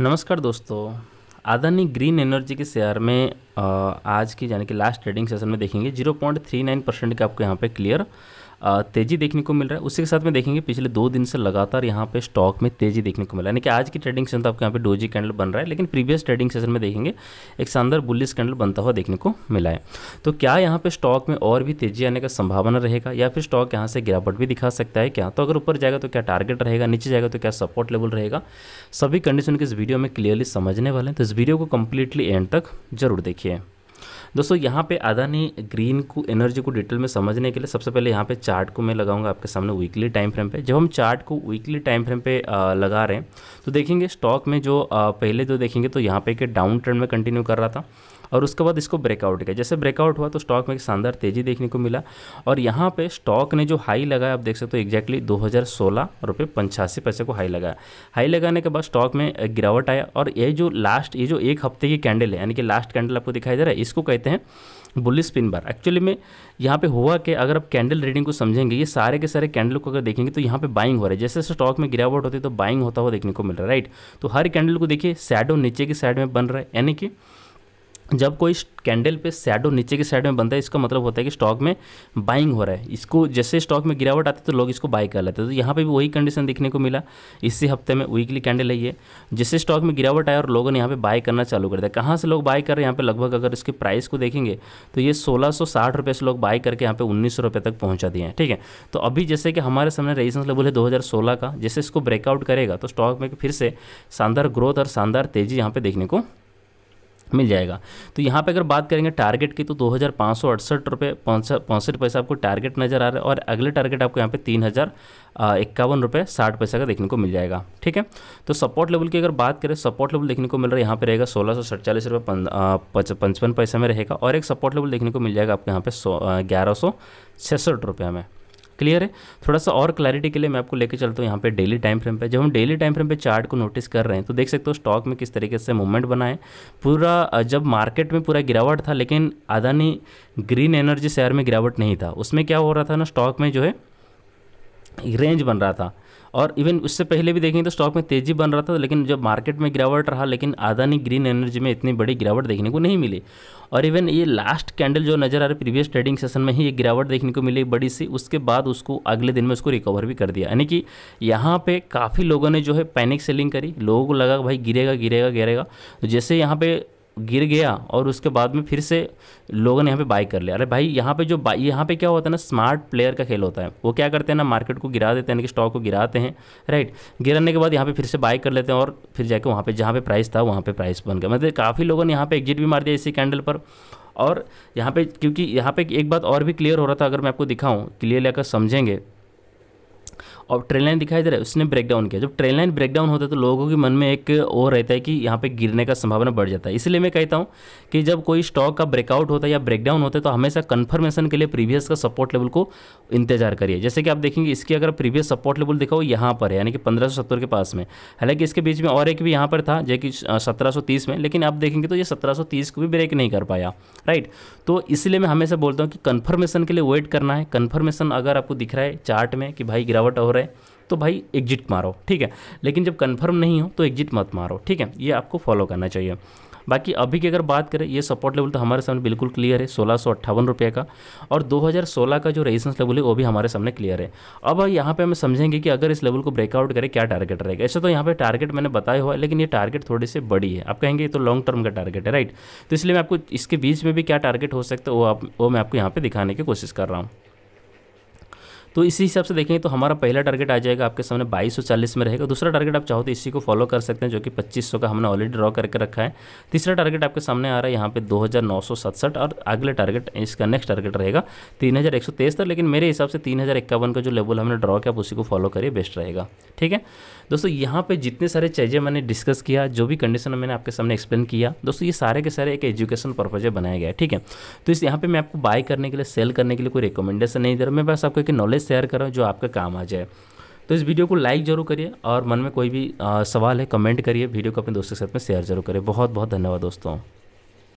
नमस्कार दोस्तों Adani green energy के शेयर में आज की यानी कि लास्ट ट्रेडिंग सेशन में देखेंगे 0.39 परसेंट का आपको यहाँ पे क्लियर तेज़ी देखने को मिल रहा है उसी के साथ में देखेंगे पिछले दो दिन से लगातार यहाँ पे स्टॉक में तेज़ी देखने को मिला यानी कि आज की ट्रेडिंग सेशन तो आपके यहाँ पे डोजी कैंडल बन रहा है लेकिन प्रीवियस ट्रेडिंग सेशन में देखेंगे एक शानदार बुलिस कैंडल बनता हुआ देखने को मिला है तो क्या यहाँ पर स्टॉक में और भी तेज़ी आने का संभावना रहेगा या फिर स्टॉक यहाँ से गिरावट भी दिखा सकता है क्या तो अगर ऊपर जाएगा तो क्या टारगेट रहेगा नीचे जाएगा तो क्या सपोर्ट लेवल रहेगा सभी कंडीशन के इस वीडियो में क्लियरली समझने वाले हैं तो इस वीडियो को कम्प्लीटली एंड तक जरूर देखिए दोस्तों यहाँ पे अदानी ग्रीन को एनर्जी को डिटेल में समझने के लिए सबसे पहले यहाँ पे चार्ट को मैं लगाऊंगा आपके सामने वीकली टाइम फ्रेम पे जब हम चार्ट को वीकली टाइम फ्रेम पे लगा रहे हैं तो देखेंगे स्टॉक में जो पहले जो तो देखेंगे तो यहाँ पे एक डाउन ट्रेंड में कंटिन्यू कर रहा था और उसके बाद इसको ब्रेकआउट किया जैसे ब्रेकआउट हुआ तो स्टॉक में एक शानदार तेज़ी देखने को मिला और यहाँ पे स्टॉक ने जो हाई लगाया आप देख सकते हो एग्जैक्टली दो हज़ार सोलह रुपये पंचासी पैसे को हाई लगाया हाई लगाने के बाद स्टॉक में गिरावट आया और ये जो लास्ट ये जो एक हफ्ते की कैंडल है यानी कि लास्ट कैंडल आपको दिखाई दे रहा है इसको कहते हैं बुलिस स्पिन बार एक्चुअली में यहाँ पे हुआ कि अगर आप कैंडल रीडिंग को समझेंगे ये सारे के सारे कैंडल को अगर देखेंगे तो यहाँ पे बाइंग हो रहा है जैसे जैसे स्टॉक में गिरावट होती है तो बाइंग होता हुआ देखने को मिल रहा है राइट तो हर कैंडल को देखिए सैडो नीचे की साइड में बन रहा है यानी कि जब कोई कैंडल पे शैडो नीचे की साइड में बनता है इसका मतलब होता है कि स्टॉक में बाइंग हो रहा है इसको जैसे स्टॉक में गिरावट आती है तो लोग इसको बाई कर लेते हैं तो यहाँ पे भी वही कंडीशन देखने को मिला इसी हफ्ते में वीकली कैंडल है ये जैसे स्टॉक में गिरावट आया और लोगों ने यहाँ पे बाय करना चालू कर दिया कहाँ से लोग बाय कर रहे हैं यहाँ पर लगभग अगर इसके प्राइस को देखेंगे तो ये सोलह सौ से लोग बाय करके यहाँ पर उन्नीस तक पहुँचा दिए हैं ठीक है तो अभी जैसे कि हमारे सामने रेजिस्टेंस लेवल है दो का जैसे इसको ब्रेकआउट करेगा तो स्टॉक में फिर से शानदार ग्रोथ और शानदार तेज़ी यहाँ पर देखने को मिल जाएगा तो यहाँ पे अगर बात करेंगे टारगेट की तो दो हज़ार पाँच सौ अड़सठ रुपये पैंसठ पैसा आपको टारगेट नज़र आ रहा है और अगले टारगेट आपको यहाँ पे तीन हज़ार इक्यावन रुपये साठ पैसा का देखने को मिल जाएगा ठीक है तो सपोर्ट लेवल की अगर बात करें सपोर्ट लेवल देखने को मिल रहा है यहाँ पे रहेगा सोलह सौ सड़चालीस रुपये पचपन पैसा में रहेगा और एक सपोर्ट लेवल देखने को मिल जाएगा आपको यहाँ पे सौ ग्यारह सौ छसठ रुपये में क्लियर है थोड़ा सा और क्लैरिटी के लिए मैं आपको लेकर चलता हूँ यहाँ पे डेली टाइम फ्रेम पे जब हम डेली टाइम फ्रेम पे चार्ट को नोटिस कर रहे हैं तो देख सकते हो स्टॉक में किस तरीके से मूवमेंट बनाए पूरा जब मार्केट में पूरा गिरावट था लेकिन अदानी ग्रीन एनर्जी शेयर में गिरावट नहीं था उसमें क्या हो रहा था ना स्टॉक में जो है रेंज बन रहा था और इवन उससे पहले भी देखेंगे तो स्टॉक में तेज़ी बन रहा था लेकिन जब मार्केट में गिरावट रहा लेकिन आदानी ग्रीन एनर्जी में इतनी बड़ी गिरावट देखने को नहीं मिली और इवन ये लास्ट कैंडल जो नज़र आ रही प्रीवियस ट्रेडिंग सेशन में ही ये गिरावट देखने को मिली बड़ी सी उसके बाद उसको अगले दिन में उसको रिकवर भी कर दिया यानी कि यहाँ पर काफ़ी लोगों ने जो है पैनिक सेलिंग करी लोगों को लगा भाई गिरेगा गिरेगा गिरेगा तो जैसे यहाँ पर गिर गया और उसके बाद में फिर से लोगों ने यहाँ पे बाई कर लिया अरे भाई यहाँ पे जो बाई यहाँ पे क्या होता है ना स्मार्ट प्लेयर का खेल होता है वो क्या करते हैं ना मार्केट को गिरा देते हैं कि स्टॉक को गिराते हैं राइट गिराने के बाद यहाँ पे फिर से बाई कर लेते हैं और फिर जाके वहाँ पर जहाँ पर प्राइस था वहाँ पर प्राइस बन गया मतलब काफ़ी लोगों ने यहाँ पर एग्जिट भी मार दिया इसी कैंडल पर और यहाँ पर क्योंकि यहाँ पर एक बात और भी क्लियर हो रहा था अगर मैं आपको दिखाऊँ क्लियर लेकर समझेंगे और ट्रेन लाइन दिखाई दे रहा है उसने ब्रेक डाउन किया जब ट्रेन लाइन ब्रेक डाउन होता है तो लोगों के मन में एक और रहता है कि यहाँ पे गिरने का संभावना बढ़ जाता है इसलिए मैं कहता हूँ कि जब कोई स्टॉक का ब्रेकआउट होता है या ब्रेकडाउन होता है तो हमेशा कन्फर्मेशन के लिए प्रीवियस का सपोर्ट लेवल को इंतजार करिए जैसे कि आप देखेंगे इसकी अगर प्रीवियस सपोर्ट लेवल दिखाओ यहाँ पर है यानी कि पंद्रह के पास में हालांकि इसके बीच में और एक भी यहाँ पर था जैसे कि सत्रह में लेकिन आप देखेंगे तो ये सत्रह को भी ब्रेक नहीं कर पाया राइट तो इसलिए मैं हमेशा बोलता हूँ कि कन्फर्मेशन के लिए वेट करना है कन्फर्मेशन अगर आपको दिख रहा है चार्ट में कि भाई गिरावट हो रहा रहे हैं तो भाई एग्जिट मारो ठीक है लेकिन जब कंफर्म नहीं हो तो एग्जिट मत मारो ठीक है ये आपको फॉलो करना चाहिए बाकी अभी की अगर बात करें ये सपोर्ट लेवल तो हमारे सामने बिल्कुल क्लियर है सोलह सौ रुपये का और 2016 का जो रेजिस्टेंस लेवल है वो भी हमारे सामने क्लियर है अब यहाँ पे हम समझेंगे कि अगर इस लेवल को ब्रेकआउट करें क्या टारगेट रहेगा ऐसे तो यहाँ पे टारगेट मैंने बताया हुआ है लेकिन ये टारगेट थोड़ी से बड़ी है आप कहेंगे तो लॉन्ग टर्म का टारगेट है राइट तो इसलिए मैं आपको इसके बीच में भी क्या टारगेट हो सकता है वो आप वो मैं आपको यहाँ पर दिखाने की कोशिश कर रहा हूँ तो इसी हिसाब से देखेंगे तो हमारा पहला टारगेट आ जाएगा आपके सामने बाईस में रहेगा दूसरा टारगेट आप चाहो तो इसी को फॉलो कर सकते हैं जो कि पच्चीस का हमने ऑलरेडी ड्रॉ करके रखा है तीसरा टारगेट आपके सामने आ रहा है यहाँ पे दो और अगले टारगेट इसका नेक्स्ट टारगेट रहेगा तीन तक लेकिन मेरे हिसाब से तीन का जो लेवल हमने ड्रॉ किया उसी को फॉलो करिए बेस्ट रहेगा ठीक है दोस्तों यहाँ पे जितने सारे चीज़ें मैंने डिस्कस किया जो भी कंडीशन मैंने आपके सामने एक्सप्लेन किया दोस्तों ये सारे के सारे एक एजुकेशन पर्पज बनाया गया है ठीक है तो इस यहाँ पे मैं आपको बाय करने के लिए सेल करने के लिए कोई रिकमेंडेशन नहीं दे रहा मैं बस आपको एक नॉलेज शेयर करो जो आपका काम आ जाए तो इस वीडियो को लाइक जरूर करिए और मन में कोई भी आ, सवाल है कमेंट करिए वीडियो को अपने दोस्तों के साथ में शेयर जरूर करिए बहुत बहुत धन्यवाद दोस्तों